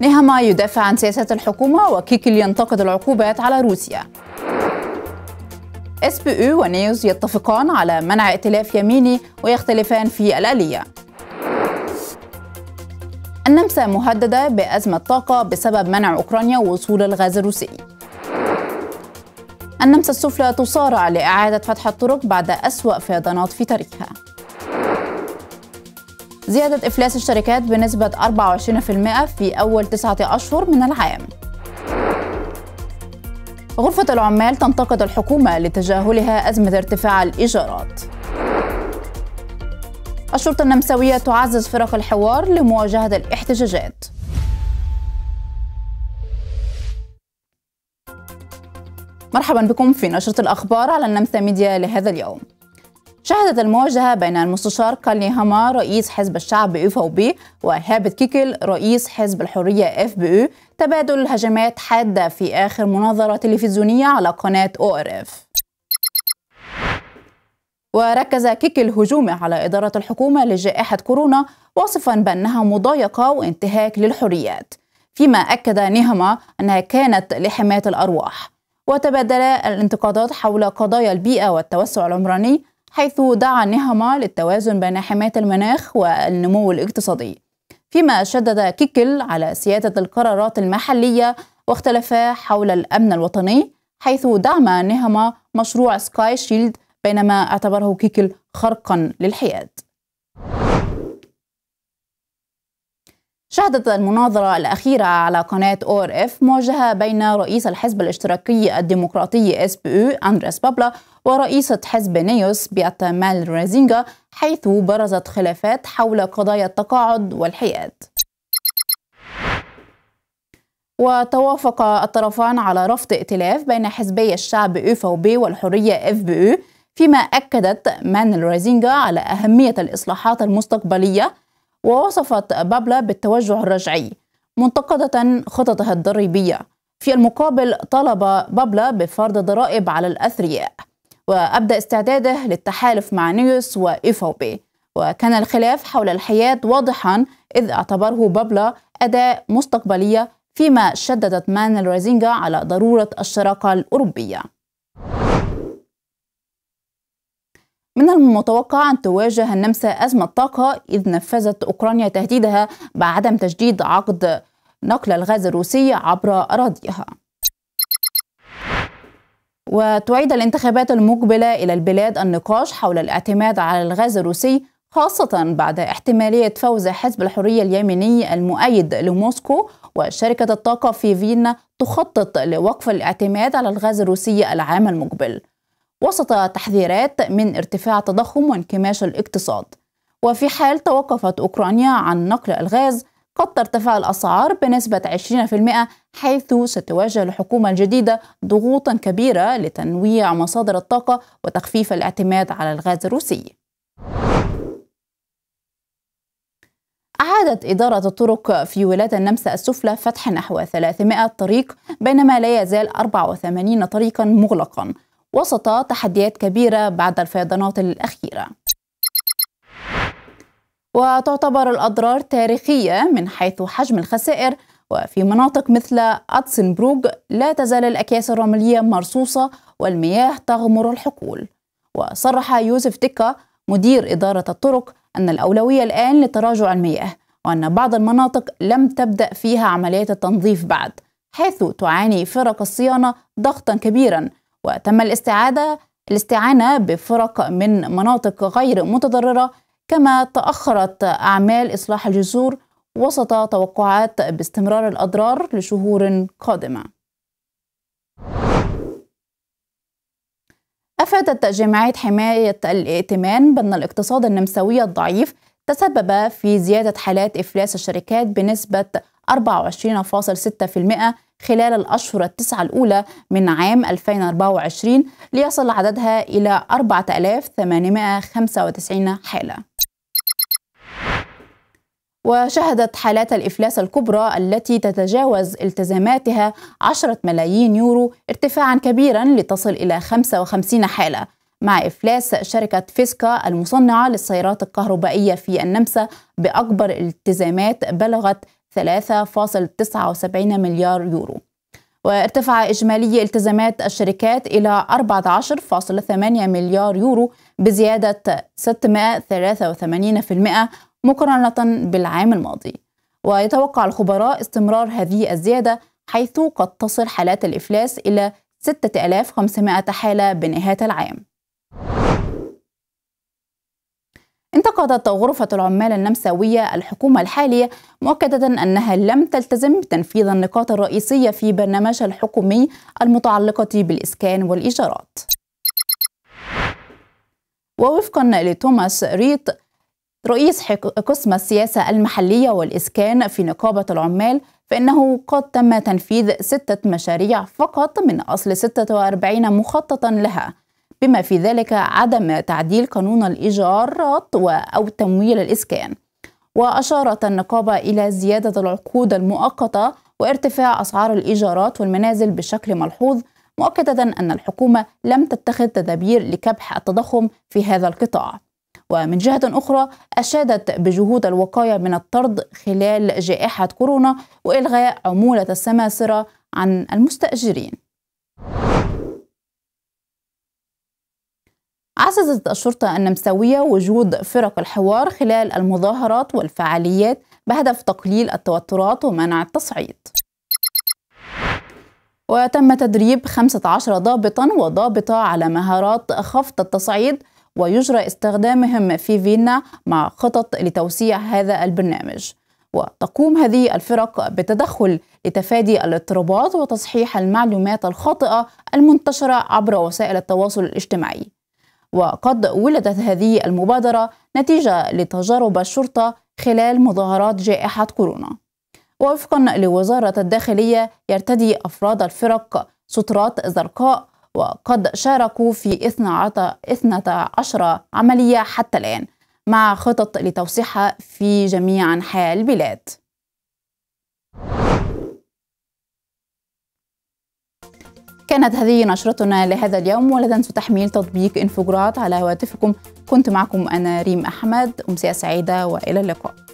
نهما يدافع عن سياسات الحكومة وكيكل ينتقد العقوبات على روسيا اس بي او ونيوز يتفقان على منع ائتلاف يميني ويختلفان في الآلية النمسا مهددة بأزمة طاقة بسبب منع أوكرانيا وصول الغاز الروسي النمسا السفلى تصارع لإعادة فتح الطرق بعد أسوأ فيضانات في تاريخها زيادة إفلاس الشركات بنسبة 24% في أول تسعة أشهر من العام غرفة العمال تنتقد الحكومة لتجاهلها أزمة ارتفاع الإيجارات الشرطة النمساوية تعزز فرق الحوار لمواجهة الاحتجاجات مرحبا بكم في نشرة الأخبار على النمسا ميديا لهذا اليوم شهدت المواجهة بين المستشار كالي هاما رئيس حزب الشعب اف او بي وهابت كيكل رئيس حزب الحرية اف بي تبادل هجمات حادة في آخر مناظرة تلفزيونية على قناة او ار اف وركز كيكل هجومه على إدارة الحكومة لجائحة كورونا واصفا بأنها مضايقة وانتهاك للحريات فيما أكد نهما أنها كانت لحماية الأرواح وتبادلا الانتقادات حول قضايا البيئة والتوسع العمراني حيث دعا نهما للتوازن بين حماية المناخ والنمو الاقتصادي فيما شدد كيكل على سيادة القرارات المحلية واختلفا حول الأمن الوطني حيث دعم نهما مشروع سكاي شيلد بينما اعتبره كيكل خرقا للحياد شهدت المناظرة الأخيرة على قناة أو آر إف مواجهة بين رئيس الحزب الاشتراكي الديمقراطي اس بي أو أندريس بابلا ورئيسة حزب نيوس مال رازينجا حيث برزت خلافات حول قضايا التقاعد والحياد وتوافق الطرفان على رفض ائتلاف بين حزبي الشعب بي والحرية اف بي أو فيما أكدت مانل رازينجا على أهمية الإصلاحات المستقبلية ووصفت بابلا بالتوجه الرجعي منتقدة خططها الضريبية في المقابل طلب بابلا بفرض ضرائب على الأثرياء وأبدأ استعداده للتحالف مع نيوس وإيفوبي وكان الخلاف حول الحياة واضحا إذ اعتبره بابلا أداة مستقبلية فيما شددت مان رازينجا على ضرورة الشراكة الأوروبية من المتوقع أن تواجه النمسا أزمة طاقة إذ نفذت أوكرانيا تهديدها بعدم تجديد عقد نقل الغاز الروسي عبر أراضيها وتعيد الانتخابات المقبلة إلى البلاد النقاش حول الاعتماد على الغاز الروسي خاصة بعد احتمالية فوز حزب الحرية اليمني المؤيد لموسكو وشركة الطاقة في فيينا تخطط لوقف الاعتماد على الغاز الروسي العام المقبل وسط تحذيرات من ارتفاع تضخم وانكماش الاقتصاد وفي حال توقفت أوكرانيا عن نقل الغاز قد ترتفع الأسعار بنسبة 20% حيث ستواجه الحكومة الجديدة ضغوطا كبيرة لتنويع مصادر الطاقة وتخفيف الاعتماد على الغاز الروسي أعادت إدارة الطرق في ولاية النمسا السفلى فتح نحو 300 طريق بينما لا يزال 84 طريقا مغلقا وسط تحديات كبيرة بعد الفيضانات الأخيرة وتعتبر الأضرار تاريخية من حيث حجم الخسائر وفي مناطق مثل أتسنبروغ لا تزال الأكياس الرملية مرصوصة والمياه تغمر الحقول وصرح يوسف تيكا مدير إدارة الطرق أن الأولوية الآن لتراجع المياه وأن بعض المناطق لم تبدأ فيها عمليات التنظيف بعد حيث تعاني فرق الصيانة ضغطا كبيرا وتم الاستعادة الاستعانة بفرق من مناطق غير متضررة كما تأخرت أعمال إصلاح الجسور وسط توقعات باستمرار الأضرار لشهور قادمة أفادت جمعية حماية الائتمان بأن الاقتصاد النمساوي الضعيف تسبب في زيادة حالات إفلاس الشركات بنسبة 24.6% خلال الأشهر التسعة الأولى من عام 2024 ليصل عددها إلى 4895 حالة وشهدت حالات الإفلاس الكبرى التي تتجاوز التزاماتها 10 ملايين يورو ارتفاعا كبيرا لتصل إلى 55 حالة مع إفلاس شركة فيسكا المصنعة للسيارات الكهربائية في النمسا بأكبر التزامات بلغت 3.79 مليار يورو وارتفع إجمالي التزامات الشركات إلى 14.8 مليار يورو بزيادة 683% مقارنة بالعام الماضي ويتوقع الخبراء استمرار هذه الزيادة حيث قد تصل حالات الإفلاس إلى 6500 حالة بنهاية العام انتقدت غرفة العمال النمساوية الحكومة الحالية مؤكدة أنها لم تلتزم بتنفيذ النقاط الرئيسية في برنامجها الحكومي المتعلقة بالإسكان والإيجارات ووفقا لتوماس ريت رئيس قسم السياسة المحلية والإسكان في نقابة العمال فإنه قد تم تنفيذ ستة مشاريع فقط من أصل 46 مخططا لها بما في ذلك عدم تعديل قانون الإيجارات أو تمويل الإسكان وأشارت النقابة إلى زيادة العقود المؤقتة وارتفاع أسعار الإيجارات والمنازل بشكل ملحوظ مؤكدة أن الحكومة لم تتخذ تدابير لكبح التضخم في هذا القطاع ومن جهة أخرى أشادت بجهود الوقاية من الطرد خلال جائحة كورونا وإلغاء عمولة السماسرة عن المستأجرين أسست الشرطة أن وجود فرق الحوار خلال المظاهرات والفعاليات بهدف تقليل التوترات ومنع التصعيد وتم تدريب 15 ضابطا وضابطة على مهارات خفض التصعيد ويجرى استخدامهم في فيينا مع خطط لتوسيع هذا البرنامج وتقوم هذه الفرق بتدخل لتفادي الاضطرابات وتصحيح المعلومات الخاطئة المنتشرة عبر وسائل التواصل الاجتماعي وقد ولدت هذه المبادرة نتيجة لتجارب الشرطة خلال مظاهرات جائحة كورونا ووفقا لوزارة الداخلية يرتدي أفراد الفرق سترات زرقاء وقد شاركوا في 12 عملية حتى الآن مع خطط لتوسيعها في جميع أنحاء البلاد كانت هذه نشرتنا لهذا اليوم ولا تنسوا تحميل تطبيق انفجرات على هواتفكم كنت معكم أنا ريم أحمد أمسية سعيدة وإلى اللقاء